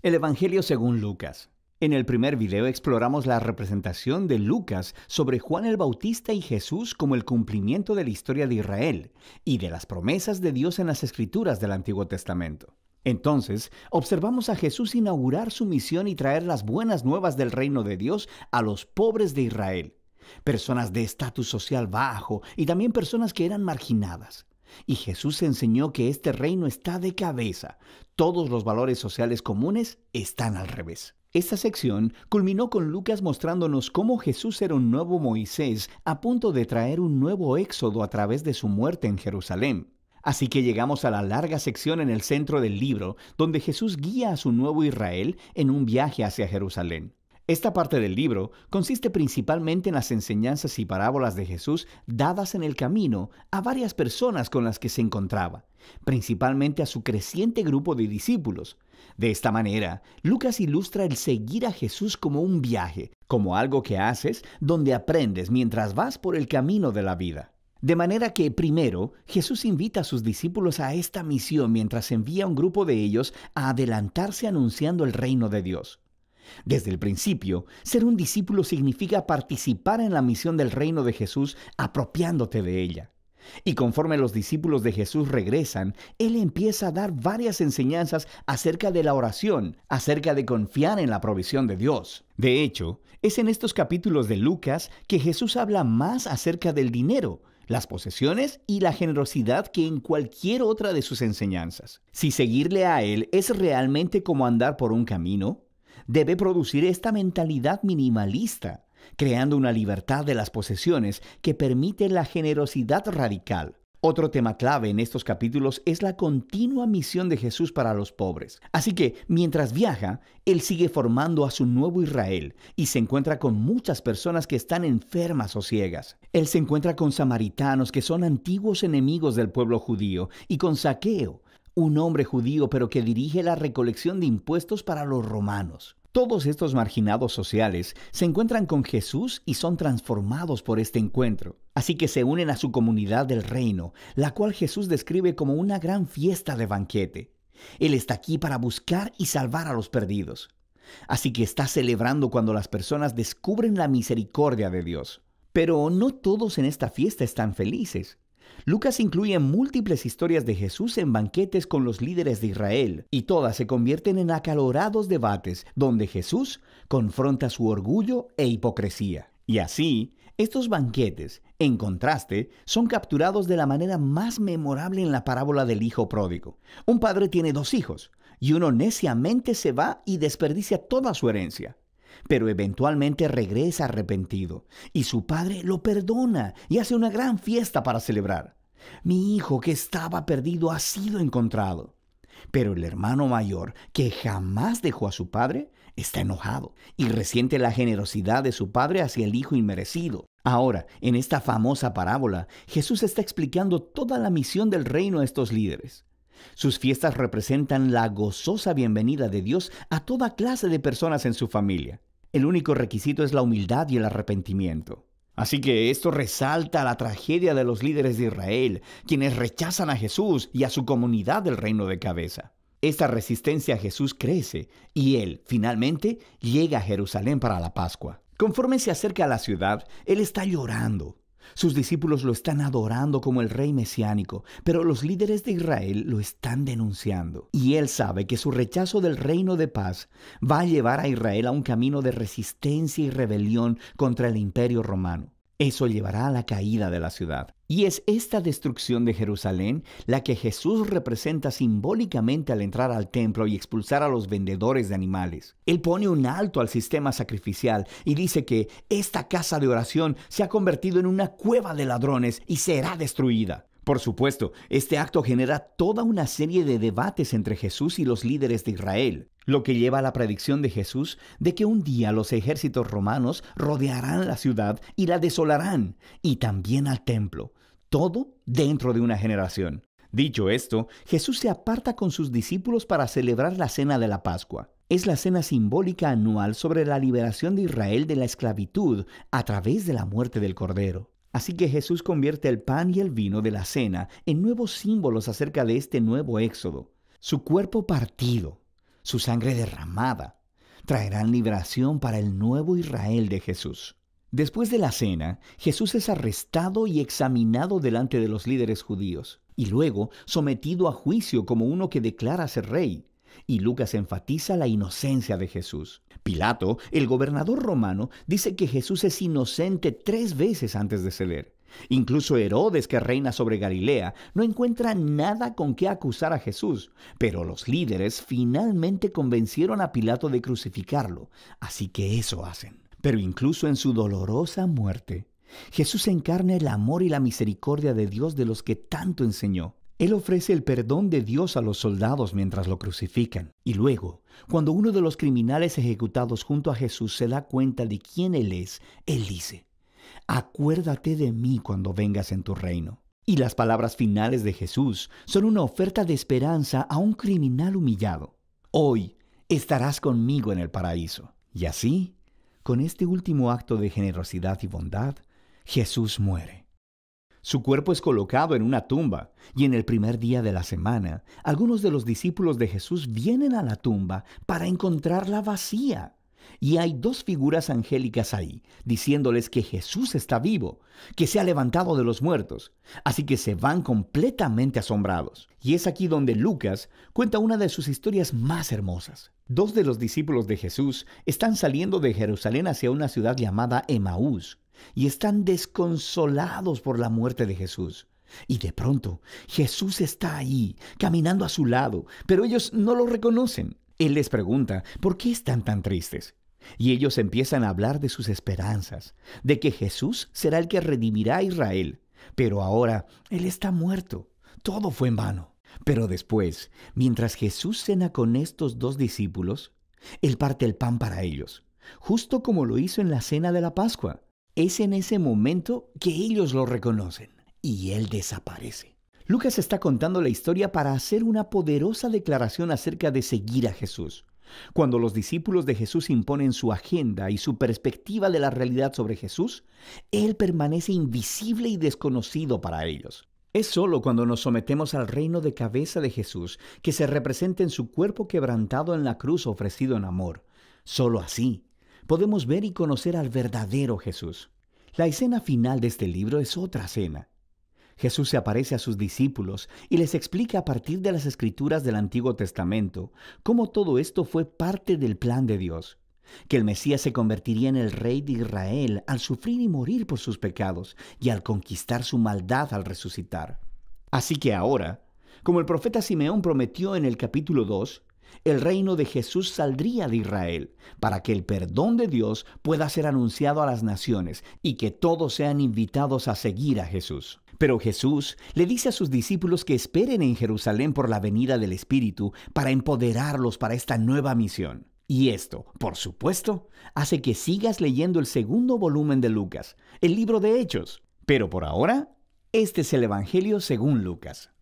El Evangelio según Lucas. En el primer video exploramos la representación de Lucas sobre Juan el Bautista y Jesús como el cumplimiento de la historia de Israel y de las promesas de Dios en las escrituras del Antiguo Testamento. Entonces, observamos a Jesús inaugurar su misión y traer las buenas nuevas del reino de Dios a los pobres de Israel, personas de estatus social bajo y también personas que eran marginadas. Y Jesús enseñó que este reino está de cabeza. Todos los valores sociales comunes están al revés. Esta sección culminó con Lucas mostrándonos cómo Jesús era un nuevo Moisés a punto de traer un nuevo éxodo a través de su muerte en Jerusalén. Así que llegamos a la larga sección en el centro del libro, donde Jesús guía a su nuevo Israel en un viaje hacia Jerusalén. Esta parte del libro consiste principalmente en las enseñanzas y parábolas de Jesús dadas en el camino a varias personas con las que se encontraba, principalmente a su creciente grupo de discípulos. De esta manera, Lucas ilustra el seguir a Jesús como un viaje, como algo que haces donde aprendes mientras vas por el camino de la vida. De manera que primero Jesús invita a sus discípulos a esta misión mientras envía a un grupo de ellos a adelantarse anunciando el reino de Dios. Desde el principio, ser un discípulo significa participar en la misión del reino de Jesús apropiándote de ella. Y conforme los discípulos de Jesús regresan, Él empieza a dar varias enseñanzas acerca de la oración, acerca de confiar en la provisión de Dios. De hecho, es en estos capítulos de Lucas que Jesús habla más acerca del dinero, las posesiones y la generosidad que en cualquier otra de sus enseñanzas. Si seguirle a Él es realmente como andar por un camino, debe producir esta mentalidad minimalista, creando una libertad de las posesiones que permite la generosidad radical. Otro tema clave en estos capítulos es la continua misión de Jesús para los pobres. Así que, mientras viaja, Él sigue formando a su nuevo Israel y se encuentra con muchas personas que están enfermas o ciegas. Él se encuentra con samaritanos que son antiguos enemigos del pueblo judío y con Saqueo, un hombre judío pero que dirige la recolección de impuestos para los romanos. Todos estos marginados sociales se encuentran con Jesús y son transformados por este encuentro. Así que se unen a su comunidad del reino, la cual Jesús describe como una gran fiesta de banquete. Él está aquí para buscar y salvar a los perdidos. Así que está celebrando cuando las personas descubren la misericordia de Dios. Pero no todos en esta fiesta están felices. Lucas incluye múltiples historias de Jesús en banquetes con los líderes de Israel, y todas se convierten en acalorados debates donde Jesús confronta su orgullo e hipocresía. Y así, estos banquetes, en contraste, son capturados de la manera más memorable en la parábola del hijo pródigo. Un padre tiene dos hijos, y uno neciamente se va y desperdicia toda su herencia pero eventualmente regresa arrepentido y su padre lo perdona y hace una gran fiesta para celebrar. Mi hijo que estaba perdido ha sido encontrado. Pero el hermano mayor, que jamás dejó a su padre, está enojado y resiente la generosidad de su padre hacia el hijo inmerecido. Ahora, en esta famosa parábola, Jesús está explicando toda la misión del reino a estos líderes. Sus fiestas representan la gozosa bienvenida de Dios a toda clase de personas en su familia. El único requisito es la humildad y el arrepentimiento. Así que esto resalta la tragedia de los líderes de Israel, quienes rechazan a Jesús y a su comunidad del reino de cabeza. Esta resistencia a Jesús crece y él, finalmente, llega a Jerusalén para la Pascua. Conforme se acerca a la ciudad, él está llorando. Sus discípulos lo están adorando como el rey mesiánico, pero los líderes de Israel lo están denunciando. Y él sabe que su rechazo del reino de paz va a llevar a Israel a un camino de resistencia y rebelión contra el imperio romano. Eso llevará a la caída de la ciudad. Y es esta destrucción de Jerusalén la que Jesús representa simbólicamente al entrar al templo y expulsar a los vendedores de animales. Él pone un alto al sistema sacrificial y dice que esta casa de oración se ha convertido en una cueva de ladrones y será destruida. Por supuesto, este acto genera toda una serie de debates entre Jesús y los líderes de Israel, lo que lleva a la predicción de Jesús de que un día los ejércitos romanos rodearán la ciudad y la desolarán, y también al templo, todo dentro de una generación. Dicho esto, Jesús se aparta con sus discípulos para celebrar la cena de la Pascua. Es la cena simbólica anual sobre la liberación de Israel de la esclavitud a través de la muerte del Cordero. Así que Jesús convierte el pan y el vino de la cena en nuevos símbolos acerca de este nuevo éxodo. Su cuerpo partido, su sangre derramada, traerán liberación para el nuevo Israel de Jesús. Después de la cena, Jesús es arrestado y examinado delante de los líderes judíos, y luego sometido a juicio como uno que declara ser rey. Y Lucas enfatiza la inocencia de Jesús. Pilato, el gobernador romano, dice que Jesús es inocente tres veces antes de ceder. Incluso Herodes, que reina sobre Galilea, no encuentra nada con qué acusar a Jesús, pero los líderes finalmente convencieron a Pilato de crucificarlo, así que eso hacen. Pero incluso en su dolorosa muerte, Jesús encarna el amor y la misericordia de Dios de los que tanto enseñó. Él ofrece el perdón de Dios a los soldados mientras lo crucifican. Y luego, cuando uno de los criminales ejecutados junto a Jesús se da cuenta de quién Él es, Él dice, Acuérdate de mí cuando vengas en tu reino. Y las palabras finales de Jesús son una oferta de esperanza a un criminal humillado. Hoy estarás conmigo en el paraíso. Y así, con este último acto de generosidad y bondad, Jesús muere. Su cuerpo es colocado en una tumba y en el primer día de la semana algunos de los discípulos de Jesús vienen a la tumba para encontrarla vacía. Y hay dos figuras angélicas ahí, diciéndoles que Jesús está vivo, que se ha levantado de los muertos. Así que se van completamente asombrados. Y es aquí donde Lucas cuenta una de sus historias más hermosas. Dos de los discípulos de Jesús están saliendo de Jerusalén hacia una ciudad llamada Emaús, y están desconsolados por la muerte de Jesús. Y de pronto Jesús está ahí, caminando a su lado, pero ellos no lo reconocen. Él les pregunta, ¿por qué están tan tristes? Y ellos empiezan a hablar de sus esperanzas, de que Jesús será el que redimirá a Israel. Pero ahora Él está muerto, todo fue en vano. Pero después, mientras Jesús cena con estos dos discípulos, Él parte el pan para ellos, justo como lo hizo en la cena de la Pascua. Es en ese momento que ellos lo reconocen y él desaparece. Lucas está contando la historia para hacer una poderosa declaración acerca de seguir a Jesús. Cuando los discípulos de Jesús imponen su agenda y su perspectiva de la realidad sobre Jesús, Él permanece invisible y desconocido para ellos. Es solo cuando nos sometemos al reino de cabeza de Jesús que se representa en su cuerpo quebrantado en la cruz ofrecido en amor. Solo así podemos ver y conocer al verdadero Jesús. La escena final de este libro es otra escena. Jesús se aparece a sus discípulos y les explica a partir de las escrituras del Antiguo Testamento cómo todo esto fue parte del plan de Dios, que el Mesías se convertiría en el rey de Israel al sufrir y morir por sus pecados y al conquistar su maldad al resucitar. Así que ahora, como el profeta Simeón prometió en el capítulo 2, el reino de Jesús saldría de Israel para que el perdón de Dios pueda ser anunciado a las naciones y que todos sean invitados a seguir a Jesús. Pero Jesús le dice a sus discípulos que esperen en Jerusalén por la venida del Espíritu para empoderarlos para esta nueva misión. Y esto, por supuesto, hace que sigas leyendo el segundo volumen de Lucas, el libro de Hechos. Pero por ahora, este es el Evangelio según Lucas.